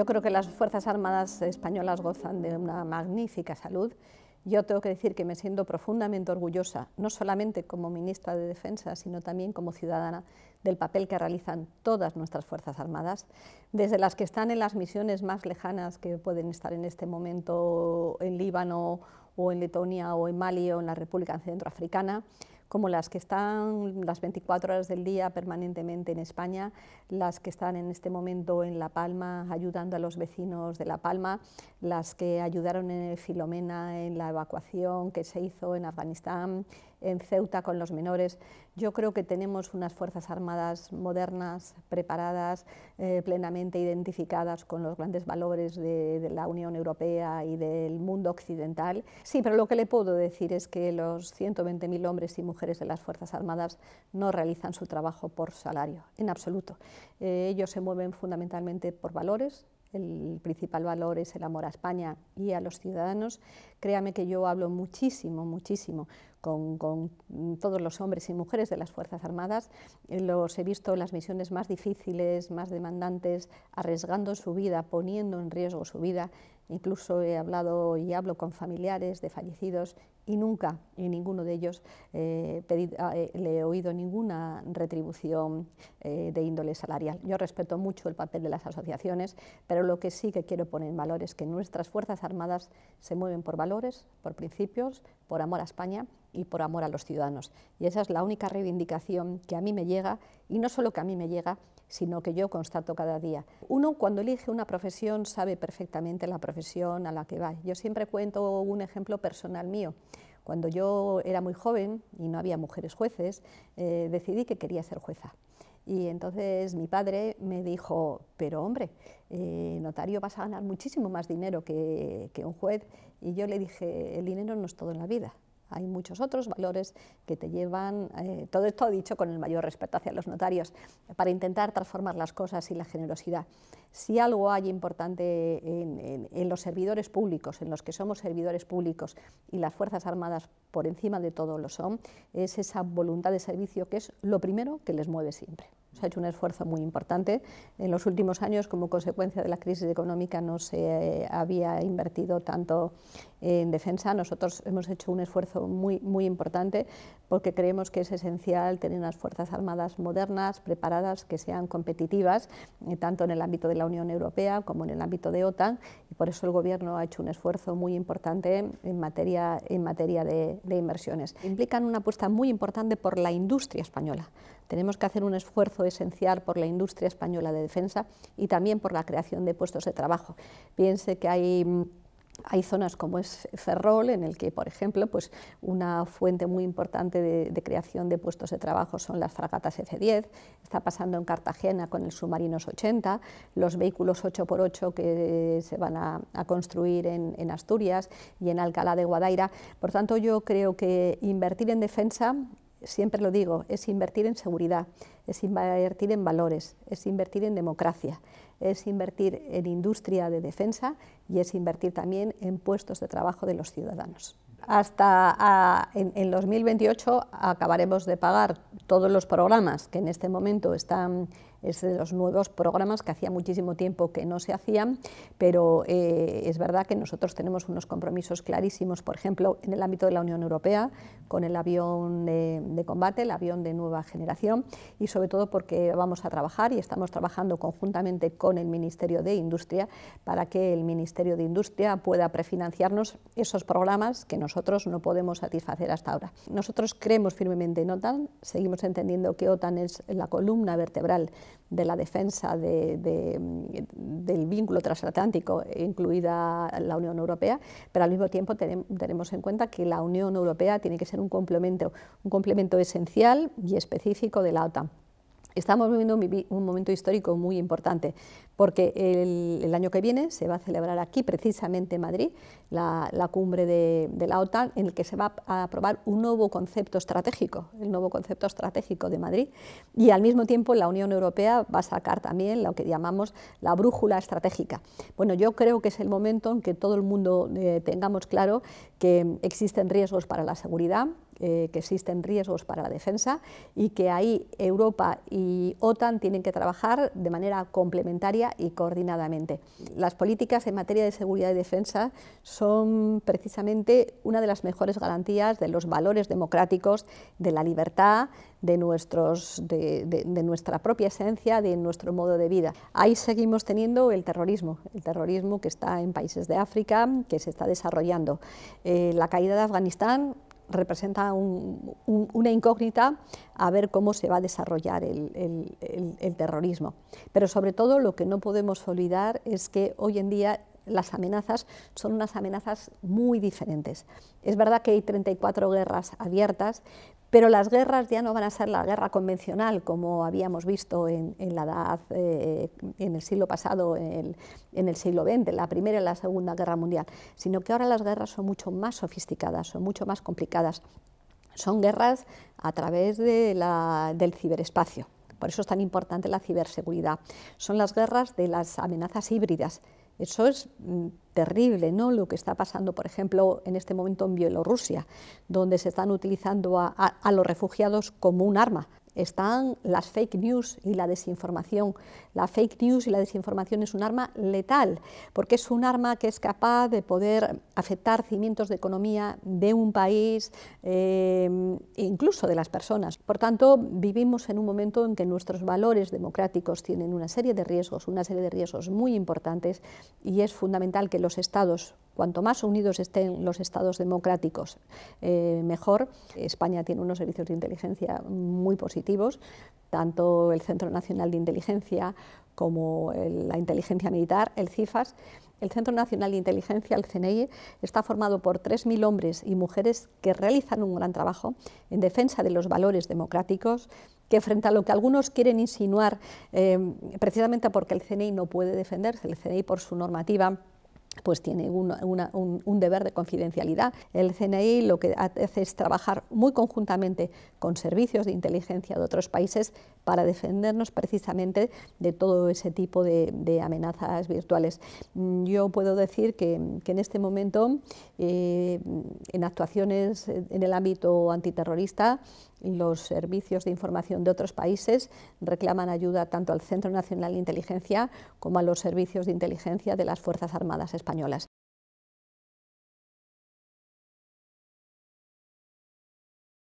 yo creo que las Fuerzas Armadas españolas gozan de una magnífica salud. Yo tengo que decir que me siento profundamente orgullosa, no solamente como ministra de Defensa, sino también como ciudadana, del papel que realizan todas nuestras Fuerzas Armadas, desde las que están en las misiones más lejanas que pueden estar en este momento en Líbano o en Letonia o en Mali o en la República Centroafricana, como las que están las 24 horas del día permanentemente en España, las que están en este momento en La Palma ayudando a los vecinos de La Palma, las que ayudaron en Filomena en la evacuación que se hizo en Afganistán, en Ceuta con los menores. Yo creo que tenemos unas Fuerzas Armadas modernas, preparadas, eh, plenamente identificadas con los grandes valores de, la Unión Europea y del mundo occidental. Sí, pero lo que le puedo decir es que los 120.000 hombres y mujeres de las Fuerzas Armadas no realizan su trabajo por salario, en absoluto. Eh, ellos se mueven fundamentalmente por valores, el principal valor es el amor a España y a los ciudadanos, créame que yo hablo muchísimo, muchísimo con, todos los hombres y mujeres de las Fuerzas Armadas. Los he visto en las misiones más difíciles, más demandantes, arriesgando su vida, poniendo en riesgo su vida Incluso he hablado y hablo con familiares de fallecidos y nunca en ninguno de ellos eh, ah, eh, le he oído ninguna retribución eh, de índole salarial. Yo respeto mucho el papel de las asociaciones, pero lo que sí que quiero poner en valor es que nuestras Fuerzas Armadas se mueven por valores, por principios, por amor a España y por amor a los ciudadanos. Y esa es la única reivindicación que a mí me llega, y no solo que a mí me llega, sino que yo constato cada día. Uno cuando elige una profesión sabe perfectamente la profesión a la que va. Yo siempre cuento un ejemplo personal mío. Cuando yo era muy joven y no había mujeres jueces, eh, decidí que quería ser jueza. Y entonces mi padre me dijo, pero hombre, eh, notario vas a ganar muchísimo más dinero que, que un juez. Y yo le dije, el dinero no es todo en la vida. Hay muchos otros valores que te llevan, eh, todo esto dicho con el mayor respeto hacia los notarios, para intentar transformar las cosas y la generosidad. Si algo hay importante en, en los servidores públicos, en los que somos servidores públicos y las Fuerzas Armadas por encima de todo lo son, es esa voluntad de servicio que es lo primero que les mueve siempre ha hecho un esfuerzo muy importante. En los últimos años, como consecuencia de la crisis económica, no se eh, había invertido tanto en defensa. Nosotros hemos hecho un esfuerzo muy, muy importante porque creemos que es esencial tener unas Fuerzas Armadas modernas, preparadas, que sean competitivas, eh, tanto en el ámbito de la Unión Europea como en el ámbito de OTAN, y por eso el Gobierno ha hecho un esfuerzo muy importante en materia, en materia de, de inversiones. Implican una apuesta muy importante por la industria española. Tenemos que hacer un esfuerzo esencial por la industria española de defensa y también por la creación de puestos de trabajo. Piense que hay hay zonas como es Ferrol, en el que, por ejemplo, pues una fuente muy importante de, creación de puestos de trabajo son las fragatas F-10, está pasando en Cartagena con el submarinos 80, los vehículos 8x8 que se van a, construir en, en Asturias y en Alcalá de Guadaira. Por tanto, yo creo que invertir en defensa siempre lo digo, es invertir en seguridad, es invertir en valores, es invertir en democracia, es invertir en industria de defensa y es invertir también en puestos de trabajo de los ciudadanos. Hasta ah, en 2028 acabaremos de pagar todos los programas que en este momento están es de los nuevos programas que hacía muchísimo tiempo que no se hacían, pero eh, es verdad que nosotros tenemos unos compromisos clarísimos, por ejemplo, en el ámbito de la Unión Europea, con el avión de, de combate, el avión de nueva generación, y sobre todo porque vamos a trabajar y estamos trabajando conjuntamente con el Ministerio de Industria para que el Ministerio de Industria pueda prefinanciarnos esos programas que nosotros no podemos satisfacer hasta ahora. Nosotros creemos firmemente en OTAN, seguimos entendiendo que OTAN es la columna vertebral de la defensa mm, del vínculo transatlántico, incluida la Unión Europea, pero al mismo tiempo tenemos en cuenta que la Unión Europea tiene que ser un complemento, un complemento esencial y específico de la OTAN. Estamos viviendo un, momento histórico muy importante, porque el, año que viene se va a celebrar aquí, precisamente en Madrid, la, cumbre de, la OTAN, en el que se va a aprobar un nuevo concepto estratégico, el nuevo concepto estratégico de Madrid, y al mismo tiempo la Unión Europea va a sacar también lo que llamamos la brújula estratégica. Bueno, yo creo que es el momento en que todo el mundo eh, tengamos claro que existen riesgos para la seguridad, eh, que existen riesgos para la defensa y que ahí Europa y OTAN tienen que trabajar de manera complementaria y coordinadamente. Las políticas en materia de seguridad y defensa son precisamente una de las mejores garantías de los valores democráticos, de la libertad, de, nuestra propia esencia, de nuestro modo de vida. Ahí seguimos teniendo el terrorismo, el terrorismo que está en países de África, que se está desarrollando. Eh, la caída de Afganistán representa una incógnita a ver cómo se va a desarrollar el, el terrorismo. Pero sobre todo lo que no podemos olvidar es que hoy en día las amenazas son unas amenazas muy diferentes. Es verdad que hay 34 guerras abiertas, pero las guerras ya no van a ser la guerra convencional como habíamos visto en, la edad, eh, en el siglo pasado, en el, siglo XX, la Primera y la Segunda Guerra Mundial, sino que ahora las guerras son mucho más sofisticadas, son mucho más complicadas. Son guerras a través de del ciberespacio. Por eso es tan importante la ciberseguridad. Son las guerras de las amenazas híbridas. Eso es mm, terrible, ¿no? Lo que está pasando, por ejemplo, en este momento en Bielorrusia, donde se están utilizando a, a los refugiados como un arma están las fake news y la desinformación. La fake news y la desinformación es un arma letal, porque es un arma que es capaz de poder afectar cimientos de economía de un país e incluso de las personas. Por tanto, vivimos en un momento en que nuestros valores democráticos tienen una serie de riesgos, una serie de riesgos muy importantes, y es fundamental que los Estados Cuanto más unidos estén los estados democráticos, eh, mejor. España tiene unos servicios de inteligencia muy positivos, tanto el Centro Nacional de Inteligencia como la inteligencia militar, el CIFAS. El Centro Nacional de Inteligencia, el CNI, está formado por 3.000 hombres y mujeres que realizan un gran trabajo en defensa de los valores democráticos, que frente a lo que algunos quieren insinuar, eh, precisamente porque el CNI no puede defenderse, el CNI por su normativa pues tiene un, deber de confidencialidad. El CNI lo que hace es trabajar muy conjuntamente con servicios de inteligencia de otros países para defendernos precisamente de todo ese tipo de, amenazas virtuales. Mm, yo puedo decir que, en este momento, eh, en actuaciones en el ámbito antiterrorista, los servicios de información de otros países reclaman ayuda tanto al Centro Nacional de Inteligencia como a los servicios de inteligencia de las Fuerzas Armadas españolas.